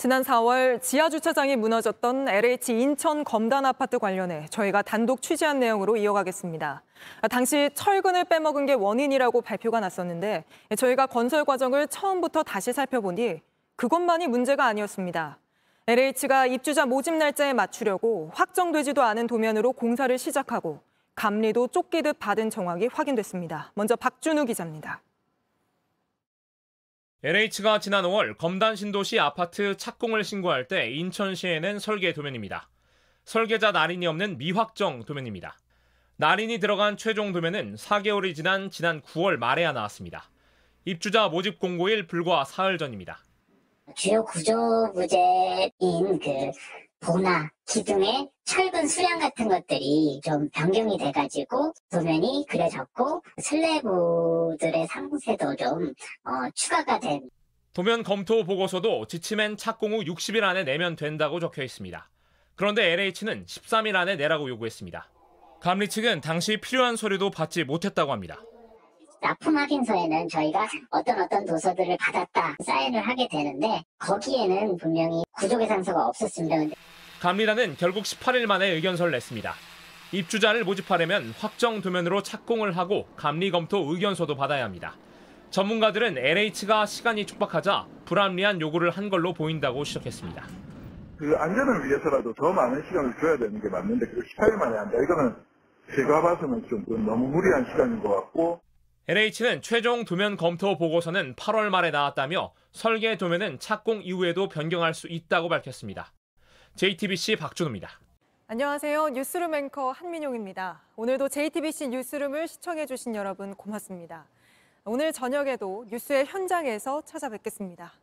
지난 4월 지하 주차장이 무너졌던 LH 인천 검단 아파트 관련해 저희가 단독 취재한 내용으로 이어가겠습니다. 당시 철근을 빼먹은 게 원인이라고 발표가 났었는데 저희가 건설 과정을 처음부터 다시 살펴보니 그것만이 문제가 아니었습니다. LH가 입주자 모집 날짜에 맞추려고 확정되지도 않은 도면으로 공사를 시작하고 감리도 쫓기듯 받은 정황이 확인됐습니다. 먼저 박준우 기자입니다. LH가 지난 5월 검단 신도시 아파트 착공을 신고할 때 인천시에는 설계 도면입니다. 설계자 날인이 없는 미확정 도면입니다. 날인이 들어간 최종 도면은 4개월이 지난 지난 9월 말에야 나왔습니다. 입주자 모집 공고일 불과 사흘 전입니다. 주요 구조 부재인 그 보나, 기둥의 철근 수량 같은 것들이 좀 변경이 돼가지고 도면이 그려졌고 슬래브들의 상세도 좀 어, 추가가 된. 도면 검토 보고서도 지침엔 착공 후 60일 안에 내면 된다고 적혀 있습니다. 그런데 LH는 13일 안에 내라고 요구했습니다. 감리 측은 당시 필요한 서류도 받지 못했다고 합니다. 납품 확인서에는 저희가 어떤 어떤 도서들을 받았다 사인을 하게 되는데 거기에는 분명히 구조계산서가 없었습니다. 감리단은 결국 18일 만에 의견서를 냈습니다. 입주자를 모집하려면 확정 도면으로 착공을 하고 감리 검토 의견서도 받아야 합니다. 전문가들은 LH가 시간이 촉박하자 불합리한 요구를 한 걸로 보인다고 시적했습니다그 안전을 위해서라도 더 많은 시간을 줘야 되는 게 맞는데 그 18일 만에 한다. 이거는 제가 봐서는 좀 너무 무리한 시간인 것 같고 NH는 최종 도면 검토 보고서는 8월 말에 나왔다며 설계 도면은 착공 이후에도 변경할 수 있다고 밝혔습니다. JTBC 박준호입니다. 안녕하세요. 뉴스룸 앵커 한민용입니다. 오늘도 JTBC 뉴스룸을 시청해주신 여러분 고맙습니다. 오늘 저녁에도 뉴스의 현장에서 찾아뵙겠습니다.